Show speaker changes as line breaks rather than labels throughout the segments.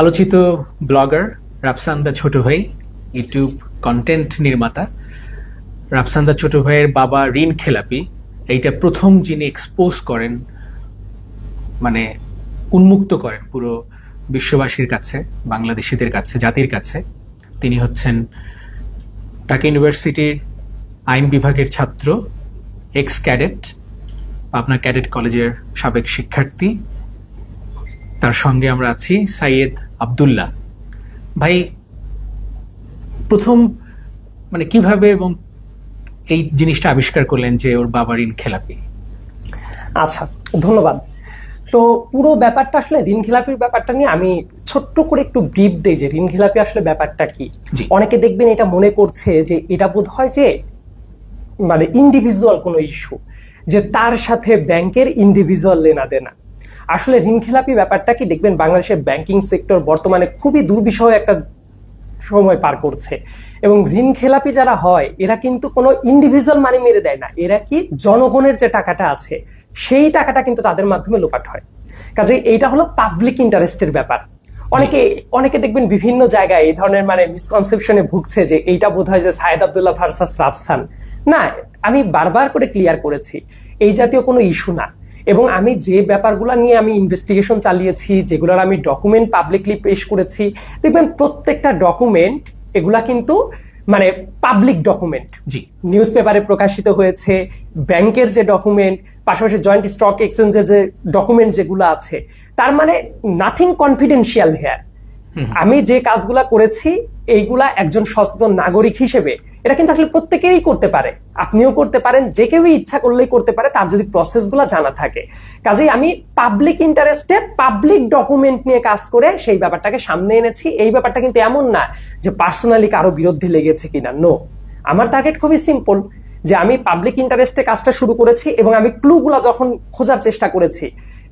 আলোচিত ব্লগার রাফসান্দা ছোট ভাই ইউটিউব কন্টেন্ট নির্মাতা রাফসান্দা ছোট ভাইয়ের বাবা ঋণ খেলাপি এইটা প্রথম যিনি এক্সপোজ করেন মানে উন্মুক্ত করেন পুরো বিশ্ববাসীর কাছে বাংলাদেশিদের কাছে জাতির কাছে তিনি হচ্ছেন ঢাকা ইউনিভার্সিটির আইন বিভাগের ছাত্র এক্স ক্যাডেট আপনার ক্যাডেট কলেজের সাবেক শিক্ষার্থী তার সঙ্গে আমরা আছি সাইয়েদ আবদুল্লাহ ভাই প্রথম মানে কিভাবে এবং এই জিনিসটা আবিষ্কার করলেন যে ওর বাবা ঋণ খেলাপি
আচ্ছা ধন্যবাদ তো পুরো ব্যাপারটা আসলে ঋণ খেলাপির ব্যাপারটা নিয়ে আমি ছোট্ট করে একটু ব্রিফ দিই যে ঋণ খেলাপি আসলে ব্যাপারটা কি অনেকে দেখবেন এটা মনে করছে যে এটা বোধ হয় যে মানে ইন্ডিভিজুয়াল কোনো ইস্যু যে তার সাথে ব্যাংকের ইন্ডিভিজুয়াল লেনা দেনা আসলে ঋণখেলাপি ব্যাপারটা কি দেখবেন বাংলাদেশের ব্যাংকিং সেক্টর বর্তমানে খুবই দুর্বিষহ একটা সময় পার করছে এবং ঋণ খেলাপি যারা হয় এরা কিন্তু কোনো ইন্ডিভিজুয়াল মানি মেরে দেয় না এরা কি জনগণের যে টাকাটা আছে সেই টাকাটা কিন্তু তাদের মাধ্যমে লোকাট হয় কাজে এইটা হলো পাবলিক ইন্টারেস্টের ব্যাপার অনেকে অনেকে দেখবেন বিভিন্ন জায়গায় এই ধরনের মানে মিসকনসেপশনে ভুগছে যে এইটা বোধ হয় যে সায়েদ আবদুল্লাহ ভার্সাস রাফসান না আমি বারবার করে ক্লিয়ার করেছি এই জাতীয় কোনো ইস্যু না এবং আমি যে ব্যাপারগুলো নিয়ে আমি ইনভেস্টিগেশন চালিয়েছি যেগুলোর আমি ডকুমেন্ট পাবলিকলি পেশ করেছি দেখবেন প্রত্যেকটা ডকুমেন্ট এগুলা কিন্তু মানে পাবলিক ডকুমেন্ট জি নিউজ পেপারে প্রকাশিত হয়েছে ব্যাংকের যে ডকুমেন্ট পাশাপাশি জয়েন্ট স্টক এক্সচেঞ্জের যে ডকুমেন্ট যেগুলো আছে তার মানে নাথিং কনফিডেন্সিয়াল হেয়ার আমি যে কাজগুলা করেছি এইগুলা একজন সচেতন নাগরিক হিসেবে এটা কিন্তু আসলে প্রত্যেকেরই করতে পারে আপনিও করতে পারেন যে কেউ ইচ্ছা করলেই করতে পারে তার যদি প্রসেসগুলা জানা থাকে কাজেই আমি পাবলিক ইন্টারেস্টে পাবলিক ডকুমেন্ট নিয়ে কাজ করে সেই ব্যাপারটাকে সামনে এনেছি এই ব্যাপারটা কিন্তু এমন না যে পার্সোনালি কারো বিরুদ্ধে লেগেছে কিনা নো আমার টার্গেট খুবই সিম্পল যে আমি পাবলিক ইন্টারেস্টে কাজটা শুরু করেছি এবং আমি গুলা যখন খোঁজার চেষ্টা করেছি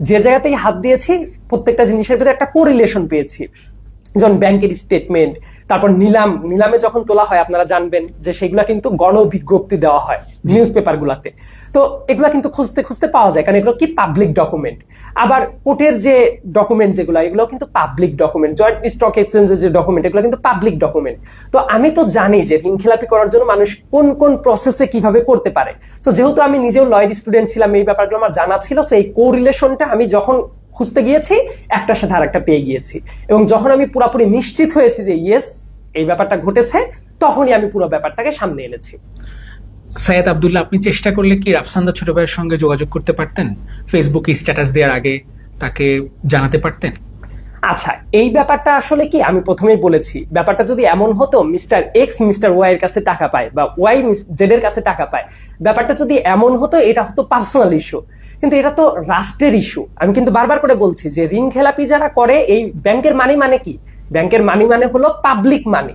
যে জায়গাতেই হাত দিয়েছি প্রত্যেকটা জিনিসের ভিতরে একটা কোরিলেশন পেয়েছি যেমন ব্যাংকের স্টেটমেন্ট তারপর নিলাম নিলামে যখন তোলা হয় আপনারা জানবেন যে সেগুলা কিন্তু গণবিজ্ঞপ্তি দেওয়া হয় নিউজ পেপারগুলোতে তো এগুলা কিন্তু খুঁজতে খুঁজতে পাওয়া যায় কারণ এগুলো কি পাবলিক ডকুমেন্ট আবার কোর্টের যে ডকুমেন্ট যেগুলো এগুলো কিন্তু পাবলিক ডকুমেন্ট জয়েন্ট স্টক এক্সচেঞ্জের যে ডকুমেন্ট এগুলো কিন্তু পাবলিক ডকুমেন্ট তো আমি তো জানি যে ঋণ খেলাপি করার জন্য মানুষ কোন কোন প্রসেসে কিভাবে করতে পারে তো যেহেতু আমি নিজেও লয়ের স্টুডেন্ট ছিলাম এই ব্যাপারগুলো আমার জানা ছিল সেই কোরিলেশনটা আমি যখন খুঁজতে গিয়েছি একটার সাথে আর একটা পেয়ে গিয়েছি এবং যখন আমি পুরাপুরি নিশ্চিত হয়েছি যে ইয়েস এই ব্যাপারটা ঘটেছে তখনই আমি পুরো ব্যাপারটাকে সামনে এনেছি সৈয়দ আবদুল্লাহ আপনি চেষ্টা
করলে কি রাফসান্দা ছোট ভাইয়ের সঙ্গে যোগাযোগ করতে পারতেন ফেসবুকে স্ট্যাটাস দেওয়ার আগে তাকে জানাতে পারতেন
আচ্ছা এই ব্যাপারটা আসলে কি আমি প্রথমেই বলেছি ব্যাপারটা যদি এমন হতো মিস্টার এক্স মিস্টার ওয়াই এর কাছে টাকা পায় বা ওয়াই জেড এর কাছে টাকা পায় ব্যাপারটা যদি এমন হতো এটা হতো পার্সোনাল ইস্যু কিন্তু এটা তো রাষ্ট্রের ইস্যু আমি কিন্তু বারবার করে বলছি যে ঋণ খেলাপি যারা করে এই ব্যাংকের মানি মানে কি ব্যাংকের মানি মানে হলো পাবলিক মানি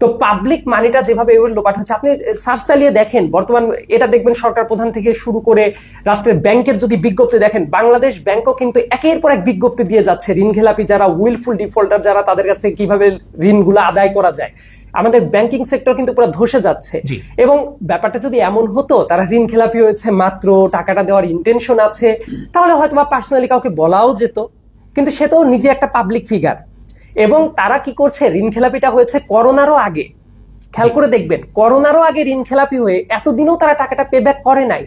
তো পাবলিক মানিটা যেভাবে এগুলো লোপাট হচ্ছে আপনি সার্চ চালিয়ে দেখেন বর্তমান এটা দেখবেন সরকার প্রধান থেকে শুরু করে রাষ্ট্রের ব্যাংকের যদি বিজ্ঞপ্তি দেখেন বাংলাদেশ ব্যাংকও কিন্তু একের পর এক বিজ্ঞপ্তি দিয়ে যাচ্ছে ঋণ খেলাপি যারা উইলফুল ডিফল্টার যারা তাদের কাছে কিভাবে ঋণগুলো আদায় করা যায় আমাদের ব্যাংকিং সেক্টর কিন্তু পুরো ধসে যাচ্ছে এবং ব্যাপারটা যদি এমন হতো তারা ঋণ খেলাপি হয়েছে মাত্র টাকাটা দেওয়ার ইন্টেনশন আছে তাহলে হয়তো বা পার্সোনালি কাউকে বলাও যেত কিন্তু সে তো নিজে একটা পাবলিক ফিগার এবং তারা কি করছে ঋণ খেলাপিটা হয়েছে করোনারও আগে খেয়াল করে দেখবেন করোনারও আগে ঋণ খেলাপি হয়ে এতদিনও তারা টাকাটা পে ব্যাক করে নাই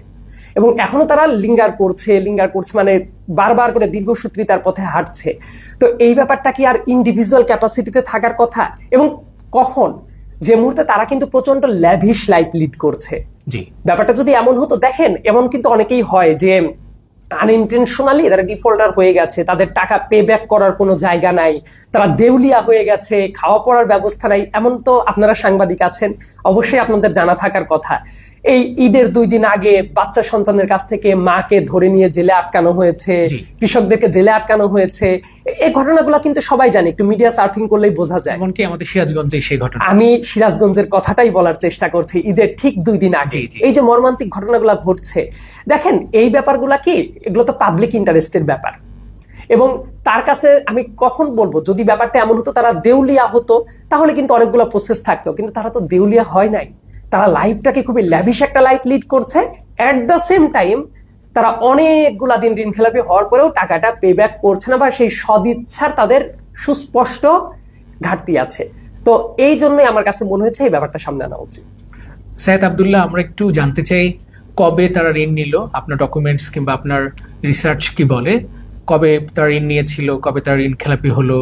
এবং এখনো তারা লিঙ্গার করছে লিঙ্গার করছে মানে বারবার করে দীর্ঘসূত্রী তার পথে হাঁটছে তো এই ব্যাপারটা কি আর ইন্ডিভিজুয়াল ক্যাপাসিটিতে থাকার কথা এবং কখন যে মুহূর্তে তারা কিন্তু প্রচন্ড ল্যাভিশ লাইফ লিড করছে জি ব্যাপারটা যদি এমন হতো দেখেন এমন কিন্তু অনেকেই হয় যে আনইনটেনশনালি তারা ডিফল্টার হয়ে গেছে তাদের টাকা পে ব্যাক করার কোনো জায়গা নাই তারা দেউলিয়া হয়ে গেছে খাওয়া পড়ার ব্যবস্থা নাই এমন তো আপনারা সাংবাদিক আছেন অবশ্যই আপনাদের জানা থাকার কথা এই ঈদের দুই দিন আগে বাচ্চা সন্তানের কাছ থেকে মাকে ধরে নিয়ে জেলে আটকানো হয়েছে কৃষকদেরকে জেলে আটকানো হয়েছে এই ঘটনাগুলো কিন্তু সবাই জানে একটু মিডিয়া সার্ফিং করলেই বোঝা যায় এমনকি
আমাদের সিরাজগঞ্জে সেই ঘটনা
আমি সিরাজগঞ্জের কথাটাই বলার চেষ্টা করছি ঈদের ঠিক দুই দিন আগে এই যে মর্মান্তিক ঘটনাগুলো ঘটছে দেখেন এই ব্যাপারগুলো কি এগুলো তো পাবলিক ইন্টারেস্টের ব্যাপার এবং তার কাছে আমি কখন বলবো যদি ব্যাপারটা এমন হতো তারা দেউলিয়া হতো তাহলে কিন্তু অনেকগুলো প্রসেস থাকতো কিন্তু তারা তো দেউলিয়া হয় নাই তারা লাইফটাকে খুবই ল্যাভিশ একটা লাইফ লিড করছে অ্যাট দ্য সেম টাইম তারা অনেকগুলা দিন ঋণ খেলাপি হওয়ার পরেও টাকাটা পে ব্যাক করছে না বা সেই সদিচ্ছার তাদের সুস্পষ্ট ঘাটতি আছে তো এই জন্যই আমার কাছে মনে হয়েছে এই ব্যাপারটা সামনে আনা উচিত
সৈয়দ আবদুল্লাহ আমরা একটু জানতে চাই কবে তারা ঋণ নিল আপনার ডকুমেন্টস কিংবা আপনার রিসার্চ কি বলে কবে তারা ঋণ নিয়েছিল কবে তারা ঋণ খেলাপি হলো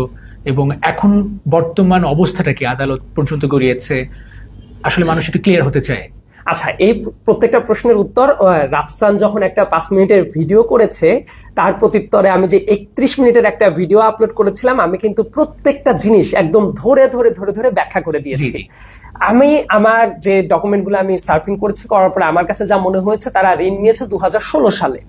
এবং এখন বর্তমান অবস্থাটা কি আদালত পর্যন্ত
গড়িয়েছে আসলে মানুষ একটু ক্লিয়ার হতে চায় আচ্ছা এই প্রত্যেকটা প্রশ্নের উত্তর রাফসান যখন একটা পাঁচ মিনিটের ভিডিও করেছে তার প্রত্যুত্তরে আমি যে একত্রিশ মিনিটের একটা ভিডিও আপলোড করেছিলাম আমি কিন্তু প্রত্যেকটা জিনিস একদম ধরে ধরে ধরে ধরে ব্যাখ্যা করে দিয়েছি আমি আমার যে ডকুমেন্টগুলো আমি সার্ফিং করেছি করার পরে আমার কাছে যা মনে হয়েছে তারা ঋণ নিয়েছে দু সালে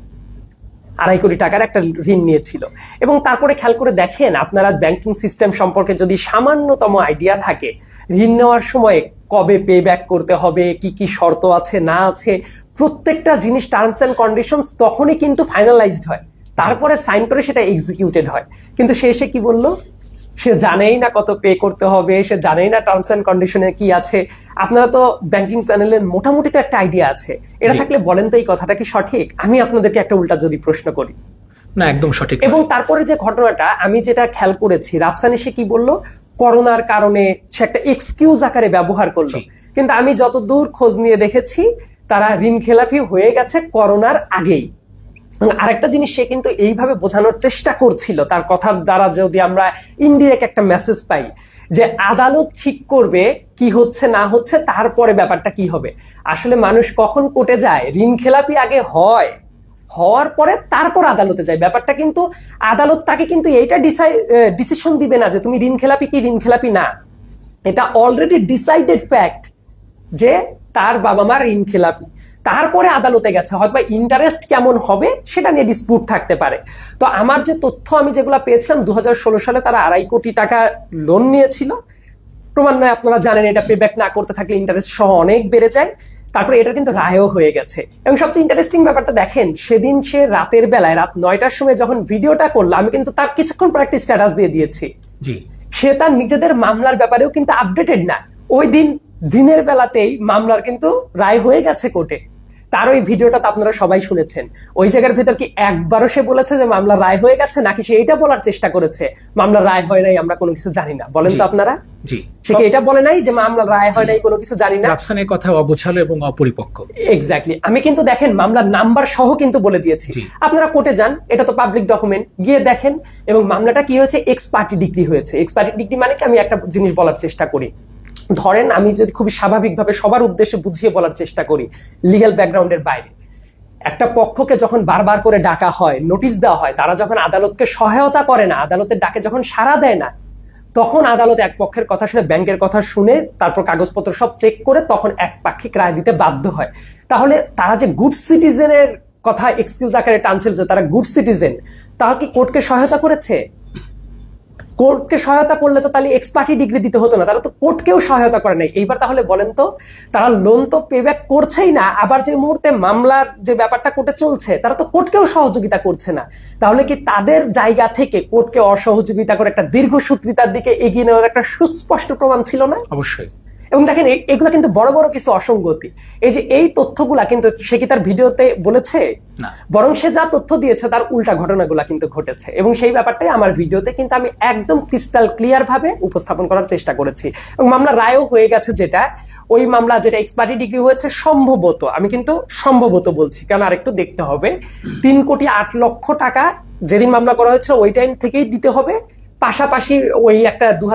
আড়াই কোটি টাকার একটা ঋণ নিয়েছিল এবং তারপরে খেয়াল করে দেখেন আপনারা ব্যাংকিং সিস্টেম সম্পর্কে যদি সামান্যতম আইডিয়া থাকে ঋণ নেওয়ার সময় কবে পে ব্যাক করতে হবে কি কি শর্ত আছে না আছে প্রত্যেকটা জিনিস টার্মস অ্যান্ড কন্ডিশনস তখনই কিন্তু ফাইনালাইজড হয় তারপরে সাইন করে সেটা এক্সিকিউটেড হয় কিন্তু সে এসে কি বললো সে জানেই না কত পে করতে হবে সে জানেই না টার্মস অ্যান্ড কন্ডিশনে কি আছে আপনারা তো ব্যাংকিং চ্যানেলের মোটামুটি তো একটা আইডিয়া আছে এটা থাকলে বলেন তো এই কথাটা কি সঠিক আমি আপনাদেরকে একটা উল্টা যদি প্রশ্ন করি
না একদম সঠিক এবং
তারপরে যে ঘটনাটা আমি যেটা খেয়াল করেছি রাফসানি সে কি বললো করোনার কারণে সে একটা এক্সকিউজ আকারে ব্যবহার করলো কিন্তু আমি যতদূর খোঁজ নিয়ে দেখেছি তারা ঋণ খেলাফি হয়ে গেছে করোনার আগেই আরেকটা জিনিস সে কিন্তু এইভাবে বোঝানোর চেষ্টা করছিল তার কথার দ্বারা যদি আমরা ইনডিরেক্ট একটা মেসেজ পাই যে আদালত ঠিক করবে কি হচ্ছে না হচ্ছে তারপরে ব্যাপারটা কি হবে আসলে মানুষ কখন কোটে যায় ঋণ খেলাপি আগে হয় হওয়ার পরে তারপর আদালতে যায় ব্যাপারটা কিন্তু আদালত তাকে কিন্তু এইটা ডিসাইড ডিসিশন দিবে না যে তুমি ঋণ খেলাপি কি ঋণ খেলাপি না এটা অলরেডি ডিসাইডেড ফ্যাক্ট যে তার বাবা মা ঋণ খেলাপি তারপরে আদালতে গেছে হয়তো ইন্টারেস্ট কেমন হবে সেটা নিয়ে ডিসপিউট থাকতে পারে তো আমার যে তথ্য আমি যেগুলো পেয়েছিলাম দু সালে তারা আড়াই কোটি টাকা লোন নিয়েছিল ক্রমান্বয়ে আপনারা জানেন এটা ব্যাক না করতে থাকলে ইন্টারেস্ট সহ অনেক বেড়ে যায় তারপরে এটা কিন্তু রায়ও হয়ে গেছে এবং সবচেয়ে ইন্টারেস্টিং ব্যাপারটা দেখেন সেদিন সে রাতের বেলায় রাত নয়টার সময় যখন ভিডিওটা করলো আমি কিন্তু তার কিছুক্ষণ পর একটি স্ট্যাটাস দিয়ে দিয়েছি জি সে তার নিজেদের মামলার ব্যাপারেও কিন্তু আপডেটেড না ওই দিন দিনের বেলাতেই মামলার কিন্তু রায় হয়ে গেছে কোর্টে তার ওই ভিডিওটা তো আপনারা সবাই শুনেছেন ওই জায়গার ভেতর কি একবারও সে বলেছে যে মামলা রায় হয়ে গেছে নাকি সে এটা বলার চেষ্টা করেছে মামলা রায় হয় নাই আমরা কোনো কিছু জানি না বলেন তো আপনারা সে কি এটা বলে নাই যে মামলা রায় হয় নাই কোনো কিছু জানি না রাফসানের কথা অগোছালো এবং অপরিপক্ক এক্স্যাক্টলি আমি কিন্তু দেখেন মামলার নাম্বার সহ কিন্তু বলে দিয়েছি আপনারা কোর্টে যান এটা তো পাবলিক ডকুমেন্ট গিয়ে দেখেন এবং মামলাটা কি হয়েছে এক্সপার্টি ডিগ্রি হয়েছে এক্সপার্টি ডিগ্রি মানে কি আমি একটা জিনিস বলার চেষ্টা করি ধরেন আমি যদি খুবই স্বাভাবিকভাবে সবার উদ্দেশ্যে বুঝিয়ে বলার চেষ্টা করি লিগ্যাল ব্যাকগ্রাউন্ডের বাইরে একটা পক্ষকে যখন বারবার করে ডাকা হয় নোটিশ দেওয়া হয় তারা যখন আদালতকে সহায়তা করে না আদালতের ডাকে যখন সাড়া দেয় না তখন আদালত এক পক্ষের কথা শুনে ব্যাংকের কথা শুনে তারপর কাগজপত্র সব চেক করে তখন এক পাক্ষিক রায় দিতে বাধ্য হয় তাহলে তারা যে গুড সিটিজেনের কথা এক্সকিউজ আকারে টানছিল যে তারা গুড সিটিজেন তাহা কি কোর্টকে সহায়তা করেছে কোর্টকে সহায়তা করলে তো তাহলে এক্সপার্টি ডিগ্রি দিতে হতো না তারা তো কোর্টকেও সহায়তা করে নাই এইবার তাহলে বলেন তো তারা লোন তো পে ব্যাক করছেই না আবার যে মুহূর্তে মামলার যে ব্যাপারটা কোর্টে চলছে তারা তো কোর্টকেও সহযোগিতা করছে না তাহলে কি তাদের জায়গা থেকে কোর্টকে অসহযোগিতা করে একটা দীর্ঘসূত্রিতার দিকে এগিয়ে নেওয়ার একটা সুস্পষ্ট প্রমাণ ছিল না অবশ্যই এবং দেখেন এগুলো কিন্তু বড় বড় কিছু অসঙ্গতি এই যে এই তথ্যগুলা কিন্তু সে কি তার ভিডিওতে বলেছে বরং সে যা তথ্য দিয়েছে তার উল্টা ঘটনাগুলা কিন্তু ঘটেছে এবং সেই ব্যাপারটাই আমার ভিডিওতে কিন্তু আমি একদম ক্রিস্টাল ক্লিয়ার ভাবে উপস্থাপন করার চেষ্টা করেছি এবং মামলা রায়ও হয়ে গেছে যেটা ওই মামলা যেটা এক্সপার্টি ডিগ্রি হয়েছে সম্ভবত আমি কিন্তু সম্ভবত বলছি কারণ আরেকটু দেখতে হবে তিন কোটি আট লক্ষ টাকা যেদিন মামলা করা হয়েছিল ওই টাইম থেকেই দিতে হবে পাশাপাশি ওই একটা দু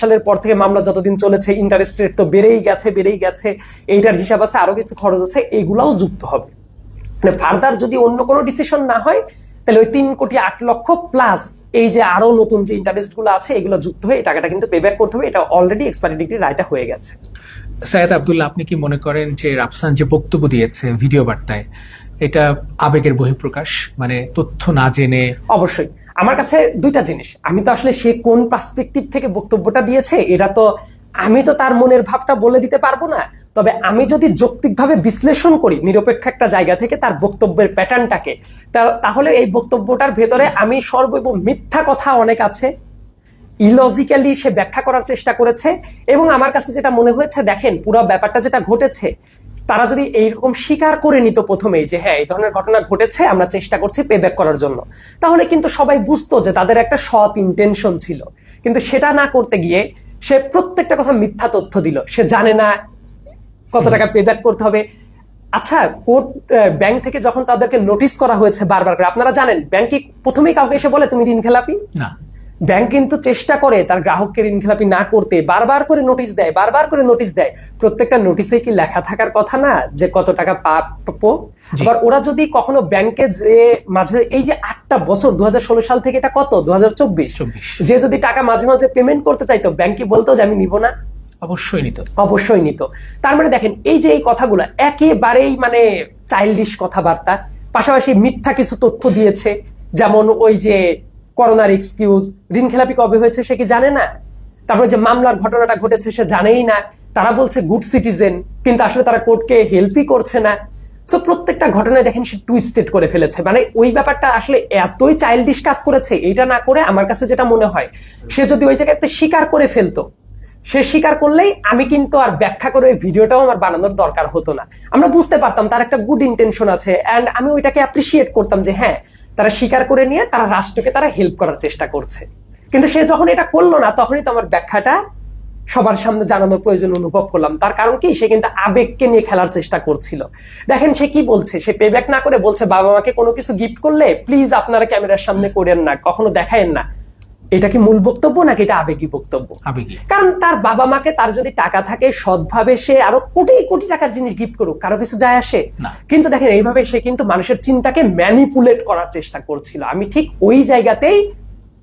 সালের পর থেকে মামলা যতদিন চলেছে ইন্টারেস্ট রেট তো বেড়েই গেছে বেড়েই গেছে এইটার হিসাব আছে আরও কিছু খরচ আছে এইগুলাও যুক্ত হবে মানে ফার্দার যদি অন্য কোনো ডিসিশন না হয় তাহলে ওই তিন কোটি আট লক্ষ প্লাস এই যে আরও নতুন যে ইন্টারেস্টগুলো আছে এগুলো যুক্ত হয়ে এই টাকাটা কিন্তু পেব্যাক করতে হবে এটা অলরেডি এক্সপায়ারি ডিগ্রি রায়টা হয়ে গেছে
সাইদ আবদুল্লাহ আপনি কি মনে করেন যে রাফসান যে বক্তব্য দিয়েছে ভিডিও বার্তায় এটা আবেগের বহিঃপ্রকাশ মানে তথ্য না জেনে
অবশ্যই আমার কাছে দুইটা জিনিস আমি তো আসলে সে কোন পার্সপেক্টিভ থেকে বক্তব্যটা দিয়েছে এটা তো আমি তো তার মনের ভাবটা বলে দিতে পারবো না তবে আমি যদি যৌক্তিকভাবে বিশ্লেষণ করি নিরপেক্ষ একটা জায়গা থেকে তার বক্তব্যের প্যাটার্নটাকে তাহলে এই বক্তব্যটার ভেতরে আমি সর্বৈব মিথ্যা কথা অনেক আছে ইলজিক্যালি সে ব্যাখ্যা করার চেষ্টা করেছে এবং আমার কাছে যেটা মনে হয়েছে দেখেন পুরো ব্যাপারটা যেটা ঘটেছে তারা যদি এইরকম স্বীকার করে নিত প্রথমে যে হ্যাঁ এই ধরনের ঘটনা ঘটেছে আমরা চেষ্টা করছি পে ব্যাক করার জন্য তাহলে কিন্তু সবাই বুঝতো যে তাদের একটা সৎ ইন্টেনশন ছিল কিন্তু সেটা না করতে গিয়ে সে প্রত্যেকটা কথা মিথ্যা তথ্য দিল সে জানে না কত টাকা পে ব্যাক করতে হবে আচ্ছা কোর্ট ব্যাংক থেকে যখন তাদেরকে নোটিশ করা হয়েছে বারবার করে আপনারা জানেন ব্যাংক কি প্রথমেই কাউকে এসে বলে তুমি ঋণ খেলাপি না ব্যাংক কিন্তু চেষ্টা করে তার গ্রাহককে ঋণখেলাপি না করতে বারবার করে নোটিশ দেয় বারবার করে নোটিশ দেয় প্রত্যেকটা নোটিশে কি লেখা থাকার কথা না যে কত টাকা পাবো আবার ওরা যদি কখনো ব্যাংকে যে মাঝে এই যে আটটা বছর দু সাল থেকে এটা কত দু যে যদি টাকা মাঝে মাঝে পেমেন্ট করতে চাইতো ব্যাংক কি বলতো যে আমি নিব না অবশ্যই নিত অবশ্যই নিত তার মানে দেখেন এই যে এই কথাগুলো একেবারেই মানে চাইল্ডিশ কথাবার্তা পাশাপাশি মিথ্যা কিছু তথ্য দিয়েছে যেমন ওই যে করোনার এক্সকিউজ ঋণ খেলাপি কবে হয়েছে সে কি জানে না তারপরে যে মামলার ঘটনাটা ঘটেছে সে জানেই না তারা বলছে গুড সিটিজেন কিন্তু আসলে তারা কোর্টকে হেল্পই করছে না সো প্রত্যেকটা ঘটনায় দেখেন সে টুইস্টেড করে ফেলেছে মানে ওই ব্যাপারটা আসলে এতই চাইল্ডিশ কাজ করেছে এটা না করে আমার কাছে যেটা মনে হয় সে যদি ওই জায়গাতে স্বীকার করে ফেলতো সে স্বীকার করলেই আমি কিন্তু আর ব্যাখ্যা করে ওই ভিডিওটাও আমার বানানোর দরকার হতো না আমরা বুঝতে পারতাম তার একটা গুড ইন্টেনশন আছে অ্যান্ড আমি ওইটাকে অ্যাপ্রিসিয়েট করতাম যে হ্যাঁ তারা স্বীকার করে নিয়ে তারা রাষ্ট্রকে তারা হেল্প করার চেষ্টা করছে কিন্তু সে যখন এটা করলো না তখনই তো আমার ব্যাখ্যাটা সবার সামনে জানানোর প্রয়োজন অনুভব করলাম তার কারণ কি সে কিন্তু আবেগকে নিয়ে খেলার চেষ্টা করছিল দেখেন সে কি বলছে সে পেব্যাক না করে বলছে বাবা মাকে কোনো কিছু গিফট করলে প্লিজ আপনারা ক্যামেরার সামনে করেন না কখনো দেখায়েন না এটা কি মূল বক্তব্য নাকি এটা আবেগী বক্তব্য আবেগী কারণ তার বাবা মাকে তার যদি টাকা থাকে সৎভাবে সে আরো কোটি কোটি টাকার জিনিস গিফট করুক কারো কিছু যায় আসে কিন্তু দেখেন এইভাবে সে কিন্তু মানুষের চিন্তাকে ম্যানিপুলেট করার চেষ্টা করছিল আমি ঠিক ওই জায়গাতেই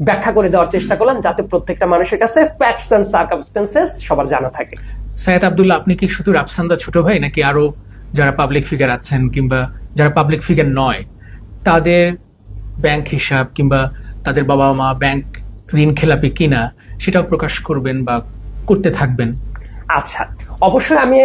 ব্যাখ্যা করে দেওয়ার চেষ্টা করলাম যাতে প্রত্যেকটা মানুষের কাছে ফ্যাক্টস এন্ড সার্কামস্টেন্সেস সবার জানা থাকে
সাইয়েদ আব্দুল্লাহ আপনি কি শুধু রাফসান্দা ছোট ভাই নাকি আরো যারা পাবলিক ফিগার আছেন কিংবা যারা পাবলিক ফিগার নয় তাদের ব্যাংক হিসাব কিংবা তাদের বাবা মা ব্যাংক ঋণ খেলাপি কিনা সেটাও প্রকাশ করবেন বা করতে থাকবেন আচ্ছা
অবশ্যই আমি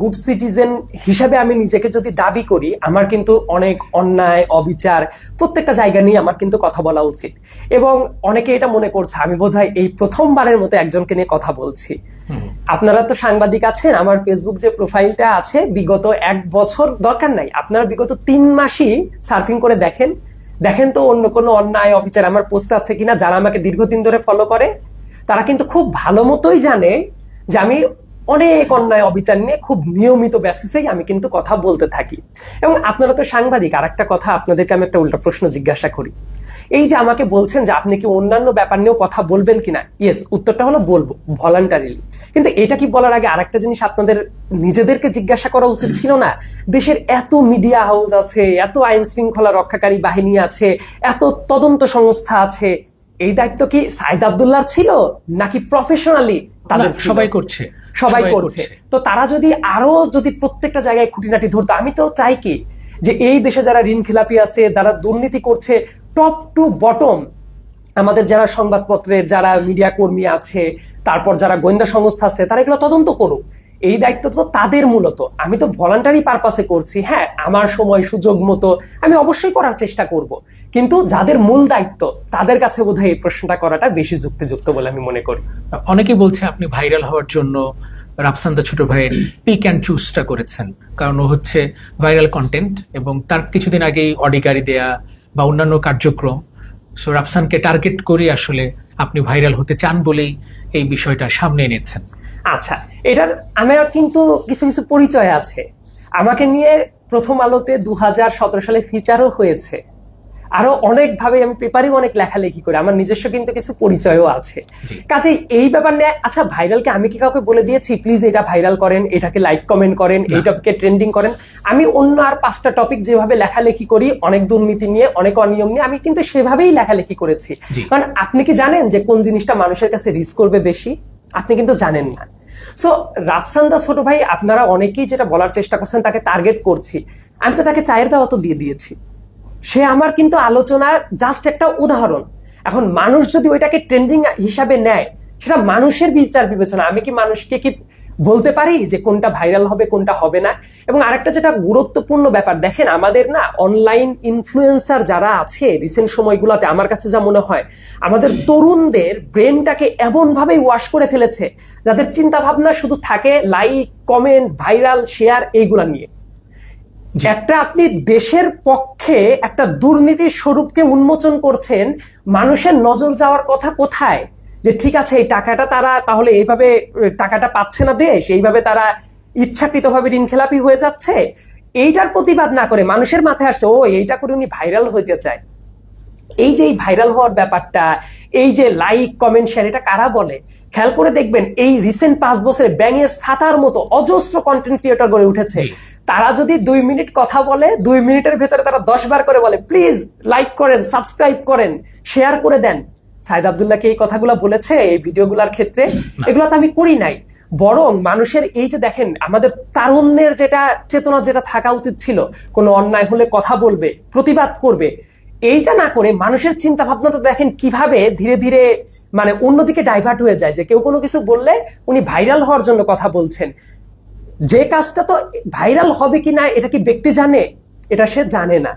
গুড সিটিজেন হিসাবে আমি নিজেকে যদি দাবি করি আমার কিন্তু অনেক অন্যায় অবিচার প্রত্যেকটা জায়গা নিয়ে আমার কিন্তু কথা বলা উচিত এবং অনেকে এটা মনে করছে আমি বোধহয় এই প্রথমবারের মতো একজনকে নিয়ে কথা বলছি আপনারা তো সাংবাদিক আছেন আমার ফেসবুক যে প্রোফাইলটা আছে বিগত এক বছর দরকার নাই আপনারা বিগত তিন মাসই সার্ফিং করে দেখেন দেখেন তো অন্য কোনো অন্যায় অফিসার আমার পোস্ট আছে কিনা যারা আমাকে দীর্ঘদিন ধরে ফলো করে তারা কিন্তু খুব ভালো মতোই জানে যে আমি অনেক অন্যায় অবিচার নিয়ে খুব নিয়মিত ব্যাসিসেই আমি কিন্তু কথা বলতে থাকি এবং আপনারা তো সাংবাদিক আর একটা কথা আপনাদেরকে আমি একটা উল্টা প্রশ্ন জিজ্ঞাসা করি এই যে আমাকে বলছেন যে আপনি কি অন্যান্য ব্যাপার নিয়েও কথা বলবেন কিনা ইয়েস উত্তরটা হলো বলবো ভলান্টারিলি কিন্তু এটা কি বলার আগে আরেকটা জিনিস আপনাদের নিজেদেরকে জিজ্ঞাসা করা উচিত ছিল না দেশের এত মিডিয়া হাউস আছে এত আইন শৃঙ্খলা রক্ষাকারী বাহিনী আছে এত তদন্ত সংস্থা আছে এই দায়িত্ব কি সাইদ আবদুল্লাহ ছিল নাকি প্রফেশনালি তাদের সবাই করছে সবাই করছে তো তারা যদি আরো যদি প্রত্যেকটা জায়গায় খুঁটিনাটি ধরতো আমি তো চাই কি যে এই দেশে যারা ঋণ খেলাপি আছে তারা দুর্নীতি করছে টপ টু বটম আমাদের যারা সংবাদপত্রের যারা মিডিয়া কর্মী আছে তারপর যারা গোয়েন্দা সংস্থা আছে তারা এগুলো তদন্ত করুক এই দায়িত্ব তো তাদের মূলত আমি তো ভলান্টারি পারপাসে করছি হ্যাঁ আমার সময় সুযোগ মতো আমি অবশ্যই করার চেষ্টা করব কিন্তু যাদের মূল দায়িত্ব তাদের কাছে বোধহয় এই প্রশ্নটা করাটা বেশি যুক্তিযুক্ত বলে আমি মনে করি অনেকে বলছে আপনি ভাইরাল হওয়ার জন্য
রাফসান্দা ছোট ভাইয়ের পিক অ্যান্ড চুজটা করেছেন কারণ ও হচ্ছে ভাইরাল কন্টেন্ট এবং তার কিছুদিন আগেই অডিগারি দেয়া বা অন্যান্য কার্যক্রম সো রাফসানকে টার্গেট করে আসলে আপনি ভাইরাল হতে চান বলেই এই বিষয়টা সামনে এনেছেন আচ্ছা
এটার আমার কিন্তু কিছু কিছু পরিচয় আছে আমাকে নিয়ে প্রথম আলোতে দু সালে ফিচারও হয়েছে আরো অনেকভাবে আমি পেপারেও অনেক লেখালেখি করি আমার নিজস্ব কিন্তু কিছু পরিচয়ও আছে কাজে এই ব্যাপার নিয়ে আচ্ছা ভাইরালকে আমি কি কাউকে বলে দিয়েছি প্লিজ এটা ভাইরাল করেন এটাকে লাইক কমেন্ট করেন এই টপিকে ট্রেন্ডিং করেন আমি অন্য আর পাঁচটা টপিক যেভাবে লেখালেখি করি অনেক দুর্নীতি নিয়ে অনেক অনিয়ম নিয়ে আমি কিন্তু সেভাবেই লেখালেখি করেছি কারণ আপনি কি জানেন যে কোন জিনিসটা মানুষের কাছে রিস্ক করবে বেশি আপনি কিন্তু জানেন না সো রাফসান দা ছোট ভাই আপনারা অনেকেই যেটা বলার চেষ্টা করছেন তাকে টার্গেট করছি আমি তো তাকে চায়ের দাওয়া তো দিয়ে দিয়েছি সে আমার কিন্তু আলোচনার জাস্ট একটা উদাহরণ এখন মানুষ যদি ওইটাকে ট্রেন্ডিং হিসাবে নেয় সেটা মানুষের বিচার বিবেচনা আমি কি মানুষকে কি বলতে পারি যে কোনটা ভাইরাল হবে কোনটা হবে না এবং আরেকটা যেটা গুরুত্বপূর্ণ ব্যাপার দেখেন আমাদের না অনলাইন ইনফ্লুয়েন্সার যারা আছে রিসেন্ট সময়গুলোতে আমার কাছে যা মনে হয় আমাদের তরুণদের ব্রেনটাকে এমনভাবেই ওয়াশ করে ফেলেছে যাদের চিন্তা ভাবনা শুধু থাকে লাইক কমেন্ট ভাইরাল শেয়ার এইগুলা নিয়ে একটা আপনি দেশের পক্ষে একটা দুর্নীতির স্বরূপকে উন্মোচন করছেন মানুষের নজর যাওয়ার কথা কোথায় যে ঠিক আছে এই টাকাটা তারা তাহলে এইভাবে টাকাটা পাচ্ছে না দেশ এইভাবে তারা ইচ্ছাকৃতভাবে ঋণ খেলাপি হয়ে যাচ্ছে এইটার প্রতিবাদ না করে মানুষের মাথায় আসছে ও এইটা করে উনি ভাইরাল হইতে চায় এই যে ভাইরাল হওয়ার ব্যাপারটা এই যে লাইক কমেন্ট শেয়ার এটা কারা বলে খেয়াল করে দেখবেন এই রিসেন্ট পাঁচ বছরে ব্যাঙের সাতার মতো অজস্র কন্টেন্ট ক্রিয়েটর গড়ে উঠেছে তারা যদি দুই মিনিট কথা বলে দুই মিনিটের ভেতরে তারা দশ বার করে বলে প্লিজ লাইক করেন সাবস্ক্রাইব করেন শেয়ার করে দেন সাইদ আবদুল্লাহকে এই কথাগুলো বলেছে এই ভিডিওগুলোর ক্ষেত্রে এগুলো তো আমি করি নাই বরং মানুষের এই যে দেখেন আমাদের তারুণ্যের যেটা চেতনা যেটা থাকা উচিত ছিল কোনো অন্যায় হলে কথা বলবে প্রতিবাদ করবে এইটা না করে মানুষের চিন্তা তো দেখেন কিভাবে ধীরে ধীরে মানে অন্যদিকে ডাইভার্ট হয়ে যায় যে কেউ কোনো কিছু বললে উনি ভাইরাল হওয়ার জন্য কথা বলছেন যে কাজটা তো ভাইরাল হবে কি না এটা কি ব্যক্তি জানে এটা সে জানে না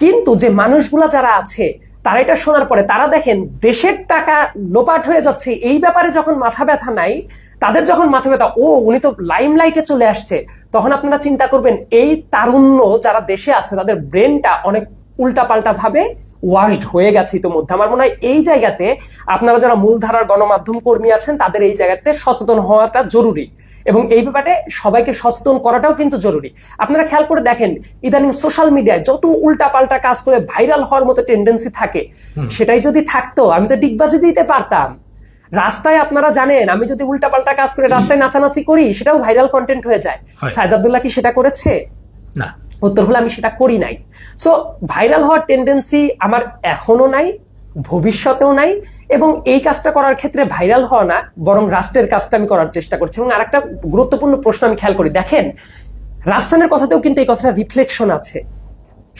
কিন্তু যে মানুষগুলা যারা আছে তারা এটা শোনার পরে তারা দেখেন দেশের টাকা লোপাট হয়ে যাচ্ছে এই ব্যাপারে যখন মাথা ব্যথা নাই তাদের যখন মাথা ব্যথা ও উনি তো লাইম লাইটে চলে আসছে তখন আপনারা চিন্তা করবেন এই তারুণ্য যারা দেশে আছে তাদের ব্রেনটা অনেক উল্টাপাল্টা ভাবে ওয়াশড হয়ে গেছে মধ্যে আমার মনে হয় এই জায়গাতে আপনারা যারা মূলধারার গণমাধ্যম কর্মী আছেন তাদের এই জায়গাতে সচেতন হওয়াটা জরুরি এবং এই ব্যাপারে সবাইকে সচেতন করাটাও কিন্তু জরুরি আপনারা খেয়াল করে দেখেন ইদানিং সোশ্যাল মিডিয়ায় যত উল্টা পাল্টা কাজ করে ভাইরাল হওয়ার মতো টেন্ডেন্সি থাকে সেটাই যদি থাকতো আমি তো ডিগবাজি দিতে পারতাম রাস্তায় আপনারা জানেন আমি যদি উল্টা পাল্টা কাজ করে রাস্তায় নাচানাচি করি সেটাও ভাইরাল কন্টেন্ট হয়ে যায় সাইদ আবদুল্লাহ কি সেটা করেছে না উত্তর হলো আমি সেটা করি নাই সো ভাইরাল হওয়ার টেন্ডেন্সি আমার এখনো নাই ভবিষ্যতেও নাই এবং এই কাজটা করার ক্ষেত্রে ভাইরাল হওয়া না বরং রাষ্ট্রের কাজটা আমি করার চেষ্টা করছি এবং আর একটা গুরুত্বপূর্ণ প্রশ্ন আমি খেয়াল করি দেখেন রাফসানের কথাতেও কিন্তু এই কথাটা রিফ্লেকশন আছে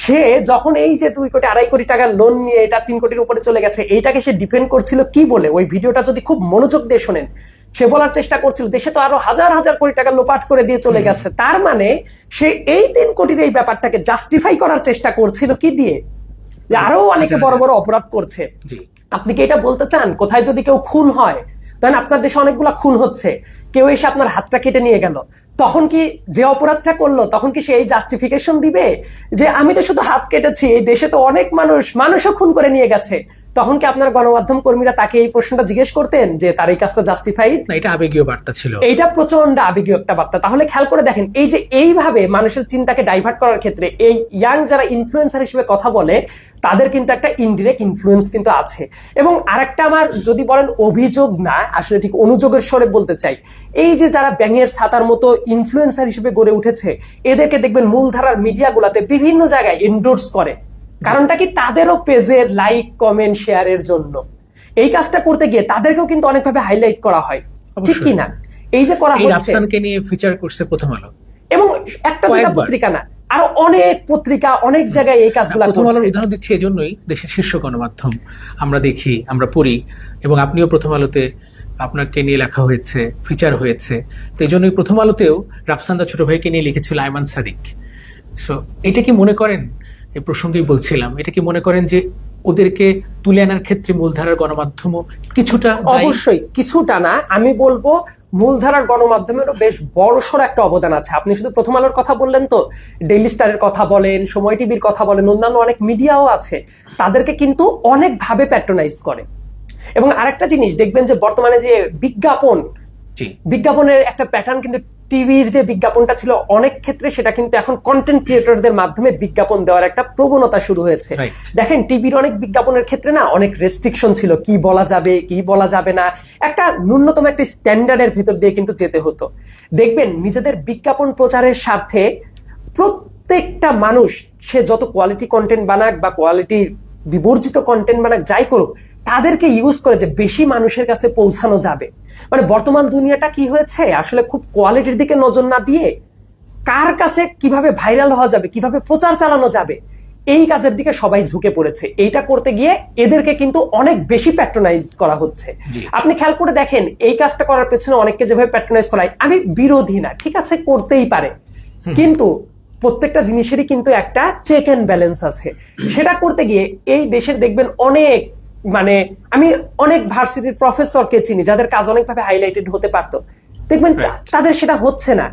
সে যখন এই যে দুই কোটি আড়াই কোটি টাকা লোন নিয়ে এটা তিন কোটির উপরে চলে গেছে এইটাকে সে ডিফেন্ড করছিল কি বলে ওই ভিডিওটা যদি খুব মনোযোগ দিয়ে শোনেন সে বলার চেষ্টা করছিল দেশে তো আরো হাজার হাজার কোটি টাকা লোপাট করে দিয়ে চলে গেছে তার মানে সে এই তিন কোটির এই ব্যাপারটাকে জাস্টিফাই করার চেষ্টা করছিল কি দিয়ে আরো আচ্ছা, অনেকে আচ্ছা। বড় বড় অপরাধ করছে আপনি কি এটা বলতে চান কোথায় যদি কেউ খুন হয় তাহলে আপনার দেশে অনেকগুলা খুন হচ্ছে কেউ এসে আপনার হাতটা কেটে নিয়ে গেল তখন কি যে অপরাধটা করলো তখন কি সে এই জাস্টিফিকেশন দিবে যে আমি তো শুধু হাত কেটেছি এই দেশে তো অনেক মানুষ মানুষও খুন করে নিয়ে গেছে তখন কি আপনার গণমাধ্যম কর্মীরা তাকে এই প্রশ্নটা জিজ্ঞেস করতেন যে তার এই কাজটা জাস্টিফাইড না
এটা আবেগীয় বার্তা ছিল
এটা প্রচন্ড আবেগীয় একটা বার্তা তাহলে খেয়াল করে দেখেন এই যে এইভাবে মানুষের চিন্তাকে ডাইভার্ট করার ক্ষেত্রে এই ইয়াং যারা ইনফ্লুয়েন্সার হিসেবে কথা বলে তাদের কিন্তু একটা ইনডিরেক্ট ইনফ্লুয়েন্স কিন্তু আছে এবং আরেকটা আমার যদি বলেন অভিযোগ না আসলে ঠিক অনুযোগের স্বরে বলতে চাই এই যে যারা ব্যাঙের ছাতার মতো ইনফ্লুয়েন্সার হিসেবে গড়ে উঠেছে এদেরকে দেখবেন মূলধারার মিডিয়াগুলোতে বিভিন্ন জায়গায় ইনডোর্স করে কারণটা কি তাদেরও পেজের লাইক কমেন্ট শেয়ারের জন্য এই কাজটা করতে গিয়ে তাদেরকেও কিন্তু অনেকভাবে হাইলাইট করা হয় ঠিক কি না এই যে করা হচ্ছে
নিয়ে ফিচার করছে প্রথম আলো
এবং একটা দুটা পত্রিকা না আরো অনেক পত্রিকা অনেক জায়গায় এই কাজগুলো প্রথম আলোর উদাহরণ
দিচ্ছি জন্যই দেশের শীর্ষ গণমাধ্যম আমরা দেখি আমরা পড়ি এবং আপনিও প্রথম আলোতে আপনাকে নিয়ে লেখা হয়েছে ফিচার হয়েছে তো এই জন্যই প্রথম আলোতেও রাফসান্দা ছোট ভাইকে নিয়ে লিখেছিল আয়মান সাদিক সো এটা কি মনে করেন এই প্রসঙ্গেই বলছিলাম এটা কি মনে করেন যে ওদেরকে তুলে আনার ক্ষেত্রে মূলধারার
গণমাধ্যম কিছুটা অবশ্যই কিছুটা না আমি বলবো মূলধারার গণমাধ্যমেরও বেশ বড়সড় একটা অবদান আছে আপনি শুধু প্রথম আলোর কথা বললেন তো ডেইলি স্টারের কথা বলেন সময় টিভির কথা বলেন অন্যান্য অনেক মিডিয়াও আছে তাদেরকে কিন্তু অনেকভাবে প্যাট্রোনাইজ করে এবং আরেকটা জিনিস দেখবেন যে বর্তমানে যে বিজ্ঞাপন বিজ্ঞাপনের একটা প্যাটার্ন কিন্তু টিভির যে বিজ্ঞাপনটা ছিল অনেক ক্ষেত্রে সেটা কিন্তু এখন কন্টেন্ট ক্রিয়েটরদের মাধ্যমে বিজ্ঞাপন দেওয়ার একটা প্রবণতা শুরু হয়েছে দেখেন টিভির অনেক বিজ্ঞাপনের ক্ষেত্রে না অনেক রেস্ট্রিকশন ছিল কি বলা যাবে কি বলা যাবে না একটা ন্যূনতম একটা স্ট্যান্ডার্ডের ভেতর দিয়ে কিন্তু যেতে হতো দেখবেন নিজেদের বিজ্ঞাপন প্রচারের স্বার্থে প্রত্যেকটা মানুষ সে যত কোয়ালিটি কন্টেন্ট বানাক বা কোয়ালিটির বিবর্জিত কন্টেন্ট বানাক যাই করুক তাদেরকে ইউজ করে যে বেশি মানুষের কাছে পৌঁছানো যাবে মানে বর্তমান দুনিয়াটা কি হয়েছে আসলে খুব কোয়ালিটির দিকে নজর না দিয়ে কার কাছে কিভাবে ভাইরাল হওয়া যাবে কিভাবে প্রচার চালানো যাবে এই কাজের দিকে সবাই ঝুঁকে পড়েছে এইটা করতে গিয়ে এদেরকে কিন্তু অনেক বেশি প্যাট্রোনাইজ করা হচ্ছে আপনি খেয়াল করে দেখেন এই কাজটা করার পেছনে অনেককে যেভাবে প্যাট্রোনাইজ হয় আমি বিরোধী না ঠিক আছে করতেই পারে কিন্তু প্রত্যেকটা জিনিসেরই কিন্তু একটা চেক অ্যান্ড ব্যালেন্স আছে সেটা করতে গিয়ে এই দেশের দেখবেন অনেক মানে আমি অনেক ভার্সিটির প্রফেসরকে চিনি যাদের কাজ অনেকভাবে হাইলাইটেড হতে পারতো দেখবেন তাদের সেটা হচ্ছে না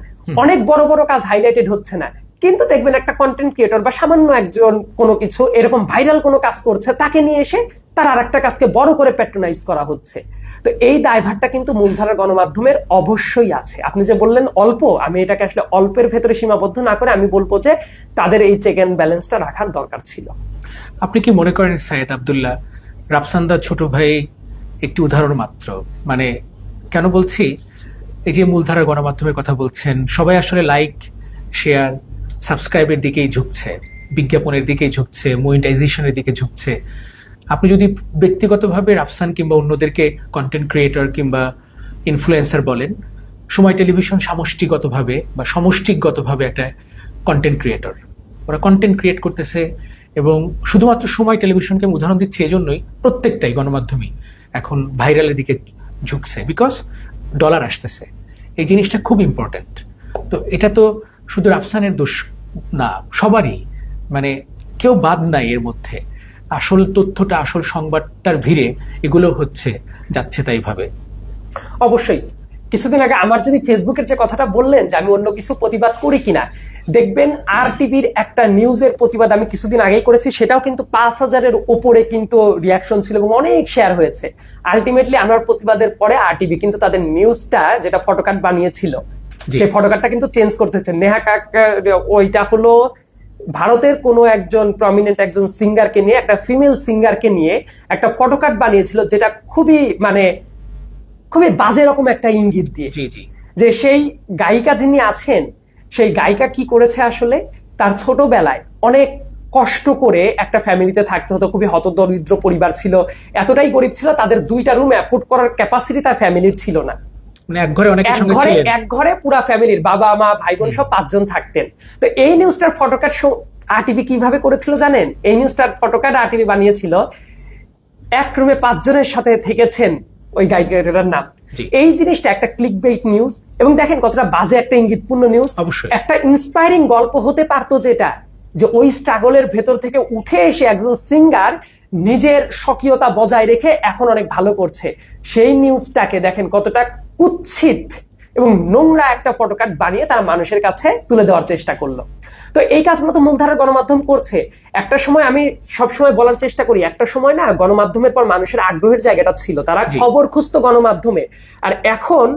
অনেক বড় বড় কাজ হাইলাইটেড হচ্ছে না কিন্তু দেখবেন একটা কন্টেন্ট ক্রিয়েটর বা সামান্য একজন কোনো কিছু এরকম ভাইরাল কোনো কাজ করছে তাকে নিয়ে এসে তার আর একটা কাজকে বড় করে প্যাট্রোনাইজ করা হচ্ছে তো এই দায়ভারটা কিন্তু মূলধারার গণমাধ্যমের অবশ্যই আছে আপনি যে বললেন অল্প আমি এটাকে আসলে অল্পের ভেতরে সীমাবদ্ধ না করে আমি বলবো যে তাদের এই চেক অ্যান্ড ব্যালেন্সটা রাখার দরকার ছিল
আপনি কি মনে করেন সাইদ আবদুল্লাহ রাফসান্দা ছোট ভাই একটি উদাহরণ মাত্র মানে কেন বলছি এই যে মূলধারার গণমাধ্যমের কথা বলছেন সবাই আসলে লাইক শেয়ার সাবস্ক্রাইবের দিকেই ঝুঁকছে বিজ্ঞাপনের দিকেই ঝুঁকছে মোনিটাইজেশনের দিকে ঝুঁকছে আপনি যদি ব্যক্তিগতভাবে রাফসান কিংবা অন্যদেরকে কন্টেন্ট ক্রিয়েটর কিংবা ইনফ্লুয়েন্সার বলেন সময় টেলিভিশন সমষ্টিগতভাবে বা সমষ্টিগতভাবে একটা কন্টেন্ট ক্রিয়েটর ওরা কন্টেন্ট ক্রিয়েট করতেছে এবং শুধুমাত্র সময় টেলিভিশনকে আমি উদাহরণ দিচ্ছি এজন্যই প্রত্যেকটাই গণমাধ্যমই এখন ভাইরালের দিকে ঝুঁকছে বিকজ ডলার আসতেছে এই জিনিসটা খুব ইম্পর্ট্যান্ট তো এটা তো শুধু রাফসানের দোষ না সবারই মানে কেউ বাদ নাই এর মধ্যে আসল তথ্যটা আসল সংবাদটার ভিড়ে এগুলো হচ্ছে যাচ্ছে তাইভাবে
অবশ্যই কিছুদিন আগে আমার যদি ফেসবুকের যে কথাটা বললেন যে আমি অন্য কিছু প্রতিবাদ করি কিনা দেখবেন আর টিভির একটা নিউজের প্রতিবাদ আমি কিছুদিন আগেই করেছি সেটাও কিন্তু পাঁচ হাজারের ওপরে কিন্তু রিয়াকশন ছিল এবং অনেক শেয়ার হয়েছে আলটিমেটলি আমার প্রতিবাদের পরে আর টিভি কিন্তু তাদের নিউজটা যেটা ফটোকার্ড বানিয়েছিল সেই ফটোকার্ডটা কিন্তু চেঞ্জ করতেছে নেহা কাকার ওইটা হলো ভারতের কোনো একজন প্রমিনেন্ট একজন সিঙ্গারকে নিয়ে একটা ফিমেল সিঙ্গারকে নিয়ে একটা ফটোকার্ড বানিয়েছিল যেটা খুবই মানে খুবই বাজে রকম একটা ইঙ্গিত দিয়ে যে সেই গায়িকা যিনি আছেন সেই গায়িকা কি করেছে আসলে তার ছোটবেলায় অনেক কষ্ট করে একটা ফ্যামিলিতে থাকতে হতো খুবই হতদরিদ্র পরিবার ছিল এতটাই গরিব ছিল তাদের দুইটা রুম অ্যাফোর্ড করার ক্যাপাসিটি তার ফ্যামিলির ছিল না
মানে এক ঘরে এক
ঘরে পুরা ফ্যামিলির বাবা মা ভাই বোন সব পাঁচজন থাকতেন তো এই নিউজটার ফটোকাট আরটিভি কিভাবে করেছিল জানেন এই নিউজটার ফটোকাট আরটিভি বানিয়েছিল এক রুমে পাঁচজনের সাথে থেকেছেন ওই গাইড গাইডের নাম এই জিনিসটা একটা ক্লিক বেইট নিউজ এবং দেখেন কতটা বাজে একটা ইঙ্গিতপূর্ণ নিউজ একটা ইন্সপায়ারিং গল্প হতে পারতো যেটা যে ওই স্ট্রাগলের ভেতর থেকে উঠে এসে একজন সিঙ্গার নিজের স্বকীয়তা বজায় রেখে এখন অনেক ভালো করছে সেই নিউজটাকে দেখেন কতটা কুচ্ছিত এবং নোংরা একটা কার্ড বানিয়ে তারা মানুষের কাছে তুলে দেওয়ার চেষ্টা করলো তো এই কাজ মতো মূলধারার গণমাধ্যম করছে একটা সময় আমি সবসময় বলার চেষ্টা করি একটা সময় না গণমাধ্যমের পর মানুষের আগ্রহের জায়গাটা ছিল তারা খবর খুঁজত গণমাধ্যমে আর এখন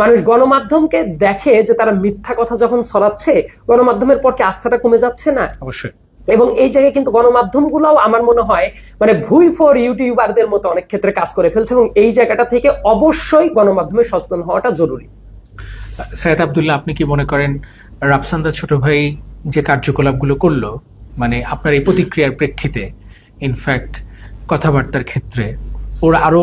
মানুষ গণমাধ্যমকে দেখে যে তারা মিথ্যা কথা যখন ছড়াচ্ছে গণমাধ্যমের পর কি আস্থাটা কমে যাচ্ছে না অবশ্যই এবং এই জায়গায় কিন্তু গণমাধ্যম গুলাও আমার মনে হয় মানে ভুই ফর ইউটিউবারদের মতো অনেক ক্ষেত্রে কাজ করে ফেলছে এবং এই জায়গাটা থেকে অবশ্যই গণমাধ্যমে সচেতন হওয়াটা জরুরি
সৈয়দ আবদুল্লাহ আপনি কি মনে করেন রাফসান্দা ছোট ভাই যে কার্যকলাপগুলো করলো মানে আপনার এই প্রতিক্রিয়ার প্রেক্ষিতে ইনফ্যাক্ট কথাবার্তার ক্ষেত্রে ওর আরও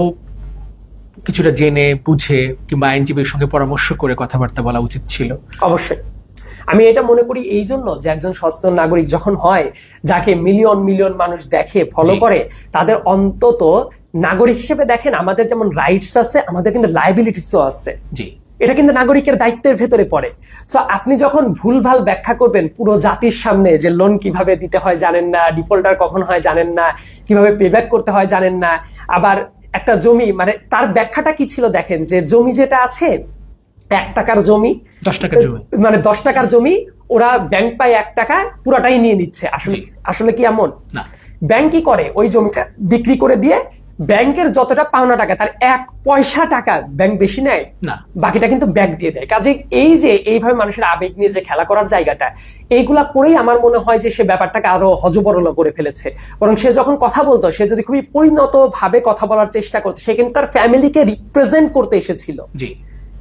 কিছুটা জেনে বুঝে কিংবা আইনজীবীর সঙ্গে পরামর্শ করে কথাবার্তা বলা উচিত ছিল
অবশ্যই আমি এটা মনে করি এই জন্য যে একজন সচেতন নাগরিক যখন হয় যাকে মিলিয়ন মিলিয়ন মানুষ দেখে ফলো করে তাদের অন্তত নাগরিক হিসেবে দেখেন আমাদের যেমন রাইটস আছে আমাদের কিন্তু লাইবিলিটিসও আছে জি এটা কিন্তু নাগরিকের দায়িত্বের ভেতরে পড়ে সো আপনি যখন ভুলভাল ব্যাখ্যা করবেন পুরো জাতির সামনে যে লোন কিভাবে দিতে হয় জানেন না ডিফল্টার কখন হয় জানেন না কিভাবে ব্যাক করতে হয় জানেন না আবার একটা জমি মানে তার ব্যাখ্যাটা কি ছিল দেখেন যে জমি যেটা আছে এক টাকার জমি দশ টাকার জমি মানে দশ টাকার জমি ওরা ব্যাংক পায় এক টাকা পুরাটাই নিয়ে নিচ্ছে আসলে আসলে কি এমন ব্যাংক কি করে ওই জমিটা বিক্রি করে দিয়ে ব্যাংকের যতটা পাওনা টাকা তার এক পয়সা টাকা ব্যাংক বেশি নেয় না বাকিটা কিন্তু ব্যাংক দিয়ে দেয় কাজে এই যে এইভাবে মানুষের আবেগ নিয়ে যে খেলা করার জায়গাটা এইগুলা করেই আমার মনে হয় যে সে ব্যাপারটাকে আরো হজবরল করে ফেলেছে বরং সে যখন কথা বলতো সে যদি খুবই পরিণত ভাবে কথা বলার চেষ্টা করতো সে কিন্তু তার ফ্যামিলিকে রিপ্রেজেন্ট করতে এসেছিল জি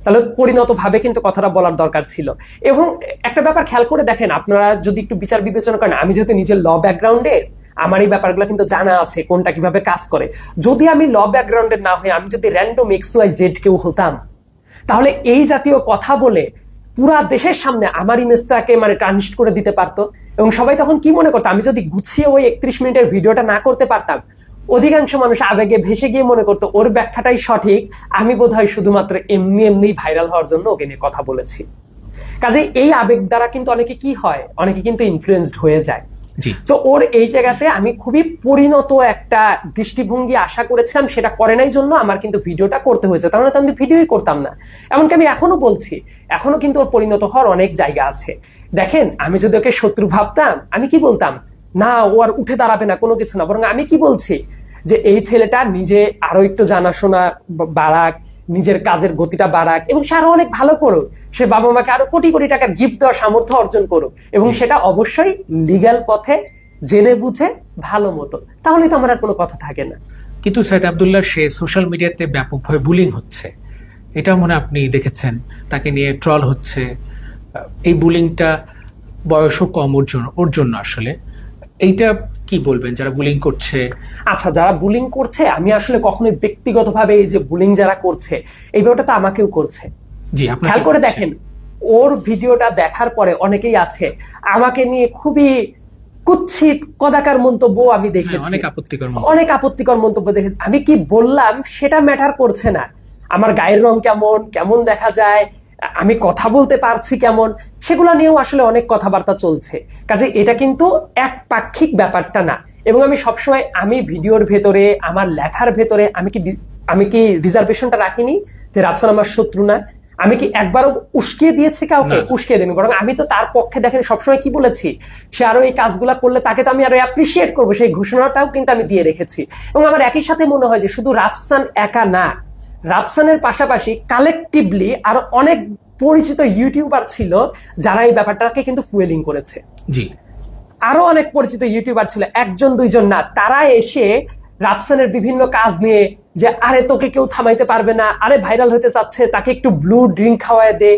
তাহলে পরিণত ভাবে কিন্তু কথাটা বলার দরকার ছিল এবং একটা ব্যাপার খেয়াল করে দেখেন আপনারা যদি একটু বিচার বিবেচনা করেন আমি যেহেতু নিজের ল ব্যাকগ্রাউন্ডের আমার এই ব্যাপারগুলো কিন্তু জানা আছে কোনটা কিভাবে কাজ করে যদি আমি ল ব্যাকগ্রাউন্ডের না হয়ে আমি যদি র্যান্ডম এক্স ওয়াই জেড কেউ হতাম তাহলে এই জাতীয় কথা বলে পুরা দেশের সামনে আমার ইমেজটাকে মানে টার্নিশ করে দিতে পারতো এবং সবাই তখন কি মনে করতো আমি যদি গুছিয়ে ওই একত্রিশ মিনিটের ভিডিওটা না করতে পারতাম অধিকাংশ মানুষ আবেগে ভেসে গিয়ে মনে করতো ওর ব্যাখ্যাটাই সঠিক আমি বোধহয় শুধুমাত্র এমনি এমনি ভাইরাল হওয়ার জন্য ওকে নিয়ে কথা বলেছি কাজে এই আবেগ দ্বারা কিন্তু অনেকে কি হয় অনেকে কিন্তু ইনফ্লুয়েসড হয়ে যায় তো ওর এই জায়গাতে আমি খুবই পরিণত একটা দৃষ্টিভঙ্গি আশা করেছিলাম সেটা করে নাই জন্য আমার কিন্তু ভিডিওটা করতে হয়েছে তাহলে মানে তো আমি ভিডিওই করতাম না এমনকি আমি এখনো বলছি এখনো কিন্তু ওর পরিণত হওয়ার অনেক জায়গা আছে দেখেন আমি যদি ওকে শত্রু ভাবতাম আমি কি বলতাম না ও আর উঠে দাঁড়াবে না কোনো কিছু না বরং আমি কি বলছি যে এই ছেলেটা নিজে আরো একটু জানাশোনা বাড়াক নিজের কাজের গতিটা বাড়াক এবং সে আরো অনেক ভালো করুক সে বাবা মাকে আরো কোটি কোটি টাকার গিফট দেওয়ার সামর্থ্য অর্জন করুক এবং সেটা অবশ্যই লিগাল পথে জেনে বুঝে ভালো মতো তাহলে তো আমার আর কোনো কথা থাকে না
কিন্তু সৈয়দ আবদুল্লাহ সে সোশ্যাল মিডিয়াতে ব্যাপকভাবে বুলিং হচ্ছে এটা মনে আপনি দেখেছেন তাকে নিয়ে ট্রল হচ্ছে এই বুলিংটা বয়সও কম ওর জন্য ওর জন্য আসলে
এইটা কি বলবেন যারা বুলিং করছে আচ্ছা যারা বুলিং করছে আমি আসলে কখনোই ব্যক্তিগতভাবে এই যে বুলিং যারা করছে এই ব্যাপারটা তো আমাকেও করছে
জি আপনি খেয়াল করে দেখেন
ওর ভিডিওটা দেখার পরে অনেকেই আছে আমাকে নিয়ে খুবই কুচ্ছিত কদাকার মন্তব্য আমি হ্যাঁ, দেখেছি অনেক আপত্তিকর অনেক আপত্তিকর মন্তব্য দেখে আমি কি বললাম সেটা ম্যাটার করছে না আমার গায়ের রং কেমন কেমন দেখা যায় আমি কথা বলতে পারছি কেমন সেগুলো নিয়েও আসলে অনেক কথাবার্তা চলছে কাজে এটা কিন্তু এক পাক্ষিক ব্যাপারটা না এবং আমি সবসময় আমি ভিডিওর ভেতরে আমার লেখার ভেতরে আমি কি আমি কি রিজার্ভেশনটা রাখিনি যে রাফসান আমার শত্রু না আমি কি একবারও উস্কিয়ে দিয়েছি কাউকে উস্কিয়ে দেবেন বরং আমি তো তার পক্ষে দেখেন সবসময় কি বলেছি সে আরো এই কাজগুলো করলে তাকে তো আমি আরো অ্যাপ্রিসিয়েট করবো সেই ঘোষণাটাও কিন্তু আমি দিয়ে রেখেছি এবং আমার একই সাথে মনে হয় যে শুধু রাফসান একা না রাপসানের পাশাপাশি কালেকটিভলি আরো অনেক পরিচিত ইউটিউবার ছিল যারা এই ব্যাপারটাকে কিন্তু ফুয়েলিং করেছে জি আরো অনেক পরিচিত ইউটিউবার ছিল একজন দুইজন না তারা এসে রাপসানের বিভিন্ন কাজ নিয়ে যে আরে তোকে কেউ থামাইতে পারবে না আরে ভাইরাল হতে চাচ্ছে তাকে একটু ব্লু ড্রিঙ্ক খাওয়ায় দে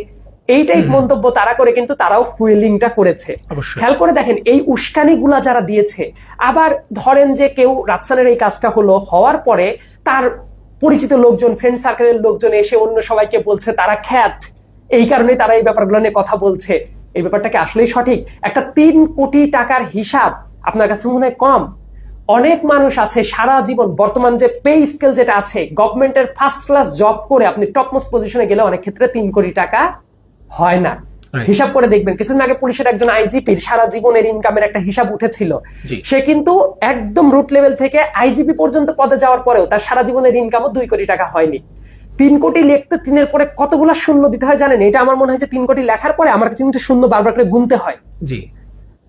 এই টাইপ মন্তব্য তারা করে কিন্তু তারাও ফুয়েলিংটা করেছে খেয়াল করে দেখেন এই উস্কানি যারা দিয়েছে আবার ধরেন যে কেউ রাফসানের এই কাজটা হলো হওয়ার পরে তার পরিচিত লোকজন ফ্রেন্ড সার্কেলের লোকজন এসে অন্য সবাইকে বলছে তারা খ্যাত এই কারণে তারা এই ব্যাপারগুলো নিয়ে কথা বলছে এই ব্যাপারটাকে আসলেই সঠিক একটা তিন কোটি টাকার হিসাব আপনার কাছে মনে হয় কম অনেক মানুষ আছে সারা জীবন বর্তমান যে পে স্কেল যেটা আছে গভর্নমেন্টের ফার্স্ট ক্লাস জব করে আপনি টপমোস্ট পজিশনে গেলে অনেক ক্ষেত্রে তিন কোটি টাকা হয় না হিসাব করে দেখবেন কিছুদিন আগে পুলিশের একজন আইজিপির সারা জীবনের ইনকামের একটা হিসাব উঠেছিল সে কিন্তু একদম রুট লেভেল থেকে আইজিপি পর্যন্ত পদে যাওয়ার পরেও তার সারা জীবনের ইনকামও দুই কোটি টাকা হয়নি তিন কোটি লিখতে তিনের পরে কতগুলো শূন্য দিতে হয় জানেন এটা আমার মনে হয় যে তিন কোটি লেখার পরে আমার কিন্তু শূন্য বারবার করে গুনতে হয় জি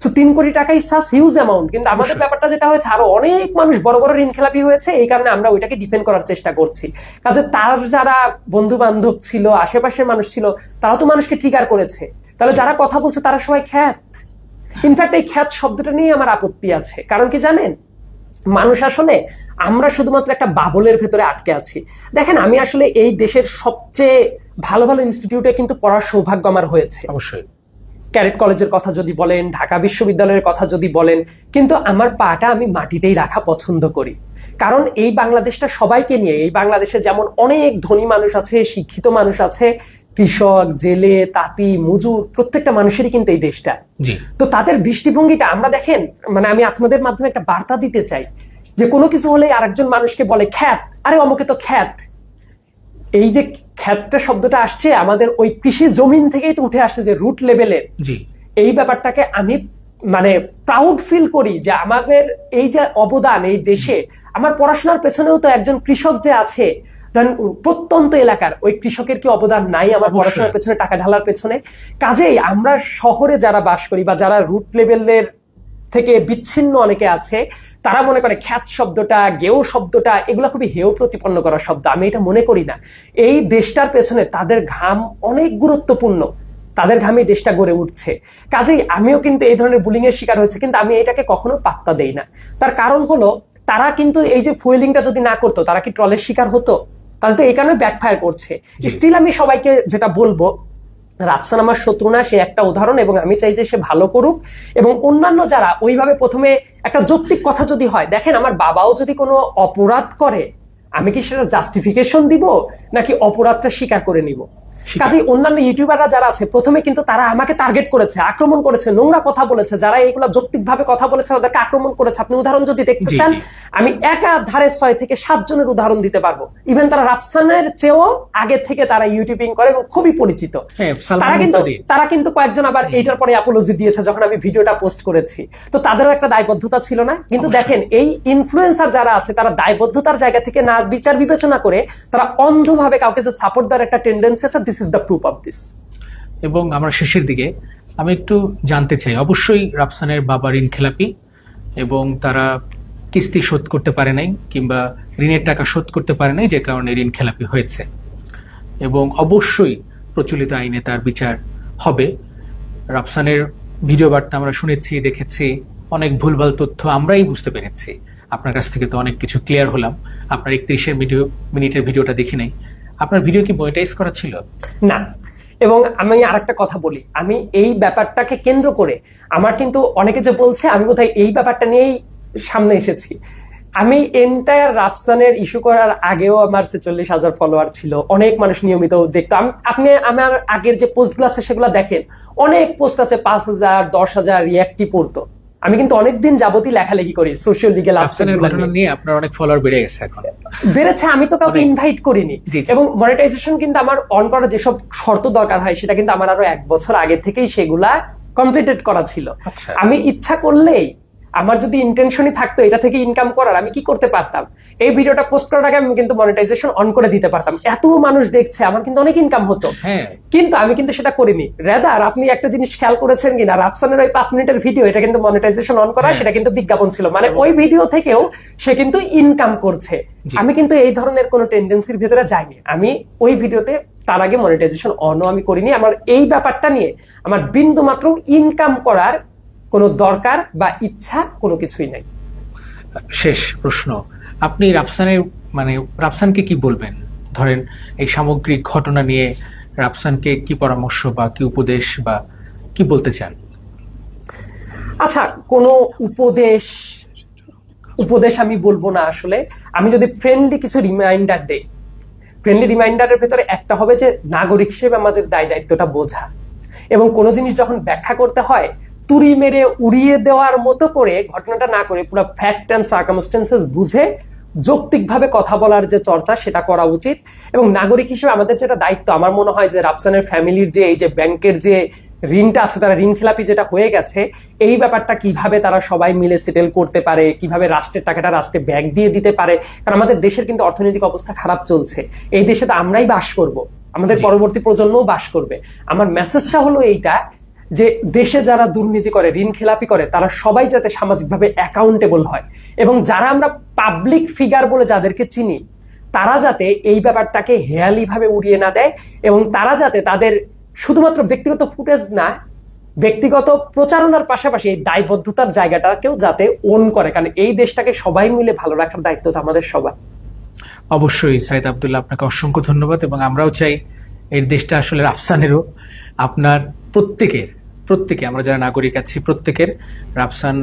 সো তিন কোটি টাকা ইজ সাস হিউজ অ্যামাউন্ট কিন্তু আমাদের ব্যাপারটা যেটা হয়েছে আরো অনেক মানুষ বড় বড় ঋণ খেলাপি হয়েছে এই কারণে আমরা ওইটাকে ডিফেন্ড করার চেষ্টা করছি কাজে তার যারা বন্ধু বান্ধব ছিল আশেপাশের মানুষ ছিল তারা তো মানুষকে ট্রিগার করেছে তাহলে যারা কথা বলছে তারা সবাই খ্যাত ইনফ্যাক্ট এই খ্যাত শব্দটা নিয়ে আমার আপত্তি আছে কারণ কি জানেন মানুষ আসলে আমরা শুধুমাত্র একটা বাবলের ভেতরে আটকে আছি দেখেন আমি আসলে এই দেশের সবচেয়ে ভালো ভালো ইনস্টিটিউটে কিন্তু পড়ার সৌভাগ্য আমার হয়েছে অবশ্যই ক্যারেট কলেজের কথা যদি বলেন ঢাকা বিশ্ববিদ্যালয়ের কথা যদি বলেন কিন্তু আমার পাটা আমি মাটিতেই রাখা পছন্দ করি কারণ এই বাংলাদেশটা সবাইকে নিয়ে এই বাংলাদেশে যেমন অনেক ধনী মানুষ আছে শিক্ষিত মানুষ আছে কৃষক জেলে তাঁতি মজুর প্রত্যেকটা মানুষেরই কিন্তু এই দেশটা তো তাদের দৃষ্টিভঙ্গিটা আমরা দেখেন মানে আমি আপনাদের মাধ্যমে একটা বার্তা দিতে চাই যে কোনো কিছু হলে আরেকজন মানুষকে বলে খ্যাত আরে অমুকে তো খ্যাত এই যে ক্ষেত্র শব্দটা আসছে আমাদের ওই কৃষি জমিন থেকেই তো উঠে আসছে যে রুট লেভেলের জি এই ব্যাপারটাকে আমি মানে প্রাউড ফিল করি যে আমাদের এই যে অবদান এই দেশে আমার পড়াশোনার পেছনেও তো একজন কৃষক যে আছে প্রত্যন্ত এলাকার ওই কৃষকের কি অবদান নাই আমার পড়াশোনার পেছনে টাকা ঢালার পেছনে কাজেই আমরা শহরে যারা বাস করি বা যারা রুট লেভেলের থেকে বিচ্ছিন্ন অনেকে আছে তারা মনে করে খ্যাত শব্দটা গেও শব্দটা এগুলো খুবই হেয় প্রতিপন্ন করা শব্দ আমি এটা মনে করি না এই দেশটার পেছনে তাদের ঘাম অনেক গুরুত্বপূর্ণ তাদের ঘামে দেশটা গড়ে উঠছে কাজেই আমিও কিন্তু এই ধরনের এর শিকার হয়েছে কিন্তু আমি এটাকে কখনো পাত্তা দেই না তার কারণ হলো তারা কিন্তু এই যে ফুয়েলিংটা যদি না করতো তারা কি ট্রলের শিকার হতো তাহলে তো এই কারণে ব্যাকফায়ার করছে স্টিল আমি সবাইকে যেটা বলবো রাফসান আমার শত্রু না সে একটা উদাহরণ এবং আমি চাই যে সে ভালো করুক এবং অন্যান্য যারা ওইভাবে প্রথমে একটা যৌক্তিক কথা যদি হয় দেখেন আমার বাবাও যদি কোনো অপরাধ করে আমি কি সেটা জাস্টিফিকেশন দিব নাকি অপরাধটা স্বীকার করে নিব কাজেই অন্যান্য ইউটিউবাররা যারা আছে প্রথমে কিন্তু তারা আমাকে টার্গেট করেছে আক্রমণ করেছে নোংরা কথা বলেছে যারা এইগুলো যৌক্তিকভাবে কথা বলেছে তাদেরকে আক্রমণ করেছে আপনি উদাহরণ যদি দেখতে চান আমি একা ধারে ছয় থেকে সাত জনের উদাহরণ দিতে পারবো ইভেন তারা রাফসানের চেয়েও আগে থেকে তারা ইউটিউবিং করে এবং খুবই পরিচিত হ্যাঁ, তারা কিন্তু তারা কিন্তু কয়েকজন আবার এইটার পরে অ্যাপোলজি দিয়েছে যখন আমি ভিডিওটা পোস্ট করেছি তো তাদেরও একটা দায়বদ্ধতা ছিল না কিন্তু দেখেন এই ইনফ্লুয়েন্সার যারা আছে তারা দায়বদ্ধতার জায়গা থেকে না বিচার বিবেচনা করে তারা অন্ধভাবে কাউকে যে সাপোর্ট দেওয়ার একটা টেন্ডেন্সি আছে is the proof of this এবং
আমার শেষের দিকে আমি একটু জানতে চাই অবশ্যই রাফসানের বাবা ঋণ খেলাপি এবং তারা কিস্তি শোধ করতে পারে নাই কিংবা ঋণের টাকা শোধ করতে পারে নাই যে কারণে ঋণ খেলাপি হয়েছে এবং অবশ্যই প্রচলিত আইনে তার বিচার হবে রাফসানের ভিডিও বার্তা আমরা শুনেছি দেখেছি অনেক ভুলভাল তথ্য আমরাই বুঝতে পেরেছি আপনার কাছ থেকে তো অনেক কিছু ক্লিয়ার হলাম আপনার একত্রিশের ভিডিও মিনিটের ভিডিওটা দেখি নাই আপনার ভিডিও কি মনিটাইজ করা ছিল
না এবং আমি আরেকটা কথা বলি আমি এই ব্যাপারটাকে কেন্দ্র করে আমার কিন্তু অনেকে যে বলছে আমি বোধহয় এই ব্যাপারটা নিয়েই সামনে এসেছি আমি এন্টায়ার রাফসানের ইস্যু করার আগেও আমার ছেচল্লিশ হাজার ফলোয়ার ছিল অনেক মানুষ নিয়মিত দেখতাম আপনি আমার আগের যে পোস্টগুলো আছে সেগুলো দেখেন অনেক পোস্ট আছে পাঁচ হাজার দশ হাজার রিয়াক্টি পড়তো আমি কিন্তু অনেকদিন যাবতীয় লেখালেখি করি সোশ্যাল লিগেল
নিয়ে আপনার অনেক ফলোয়ার
বেড়ে গেছে এখন বেড়েছে আমি তো কাউকে ইনভাইট করিনি এবং মনিটাইজেশন কিন্তু আমার অন করার যেসব শর্ত দরকার হয় সেটা কিন্তু আমার আরো এক বছর আগে থেকেই সেগুলা কমপ্লিটেড করা ছিল আচ্ছা। আমি ইচ্ছা করলেই আমার যদি ইন্টেনশনই থাকতো এটা থেকে ইনকাম করার আমি কি করতে পারতাম এই ভিডিওটা পোস্ট করার আগে আমি কিন্তু মনিটাইজেশন অন করে দিতে পারতাম এত মানুষ দেখছে আমার কিন্তু অনেক ইনকাম হতো হ্যাঁ। কিন্তু আমি কিন্তু সেটা করিনি রেদার আপনি একটা জিনিস খেয়াল করেছেন কিনা রাফসানের ওই পাঁচ মিনিটের ভিডিও এটা কিন্তু মনিটাইজেশন অন করা হ্যাঁ। সেটা কিন্তু বিজ্ঞাপন ছিল মানে ওই ভিডিও থেকেও সে কিন্তু ইনকাম করছে আমি কিন্তু এই ধরনের কোনো টেন্ডেন্সির ভিতরে যাইনি আমি ওই ভিডিওতে তার আগে মনিটাইজেশন অনও আমি করিনি আমার এই ব্যাপারটা নিয়ে আমার বিন্দু মাত্র ইনকাম করার কোনো দরকার বা ইচ্ছা কোনো কিছুই নাই
শেষ প্রশ্ন আপনি রাফসানের মানে রাফসানকে কি বলবেন ধরেন এই সামগ্রিক ঘটনা নিয়ে রাফসানকে কি পরামর্শ বা কি উপদেশ বা কি বলতে চান
আচ্ছা কোনো উপদেশ উপদেশ আমি বলবো না আসলে আমি যদি ফ্রেন্ডলি কিছু রিমাইন্ডার দেই ফ্রেন্ডলি রিমাইন্ডারের ভেতরে একটা হবে যে নাগরিক হিসেবে আমাদের দায় দায়িত্বটা বোঝা এবং কোনো জিনিস যখন ব্যাখ্যা করতে হয় তুরি মেরে উড়িয়ে দেওয়ার মতো করে ঘটনাটা না করে পুরো ফ্যাক্ট অ্যান্ড সার্কামস্টেন্সেস বুঝে যৌক্তিকভাবে কথা বলার যে চর্চা সেটা করা উচিত এবং নাগরিক হিসেবে আমাদের যেটা দায়িত্ব আমার মনে হয় যে রাফসানের ফ্যামিলির যে এই যে ব্যাংকের যে ঋণটা আছে তারা ঋণ খেলাপি যেটা হয়ে গেছে এই ব্যাপারটা কিভাবে তারা সবাই মিলে সেটেল করতে পারে কিভাবে রাষ্ট্রের টাকাটা রাষ্ট্রে ব্যাগ দিয়ে দিতে পারে কারণ আমাদের দেশের কিন্তু অর্থনৈতিক অবস্থা খারাপ চলছে এই দেশে তো আমরাই বাস করব আমাদের পরবর্তী প্রজন্মও বাস করবে আমার মেসেজটা হলো এইটা যে দেশে যারা দুর্নীতি করে ঋণ খেলাপি করে তারা সবাই যাতে সামাজিকভাবে অ্যাকাউন্টেবল হয় এবং যারা আমরা পাবলিক ফিগার বলে যাদেরকে চিনি তারা যাতে এই ব্যাপারটাকে হেয়ালিভাবে উড়িয়ে না দেয় এবং তারা যাতে তাদের শুধুমাত্র ব্যক্তিগত ফুটেজ না ব্যক্তিগত প্রচারণার পাশাপাশি এই দায়বদ্ধতার জায়গাটাকেও যাতে ওন করে কারণ এই দেশটাকে সবাই মিলে ভালো রাখার দায়িত্ব তো আমাদের সবার
অবশ্যই সাইদ আবদুল্লাহ আপনাকে অসংখ্য ধন্যবাদ এবং আমরাও চাই এই দেশটা আসলে আফসানেরও আপনার প্রত্যেকের প্রত্যেকে আমরা যারা নাগরিক আছি প্রত্যেকের রাফসান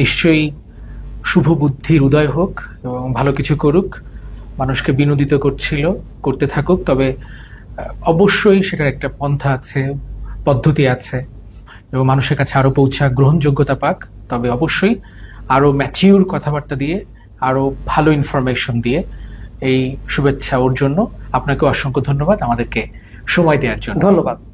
নিশ্চয়ই শুভ বুদ্ধির উদয় হোক এবং ভালো কিছু করুক মানুষকে বিনোদিত করছিল করতে থাকুক তবে অবশ্যই সেটার একটা পন্থা আছে পদ্ধতি আছে এবং মানুষের কাছে আরও পৌঁছা গ্রহণযোগ্যতা পাক তবে অবশ্যই আরও ম্যাচিউর কথাবার্তা দিয়ে আরও ভালো ইনফরমেশন দিয়ে এই শুভেচ্ছা ওর জন্য আপনাকে অসংখ্য ধন্যবাদ আমাদেরকে সময় দেওয়ার জন্য ধন্যবাদ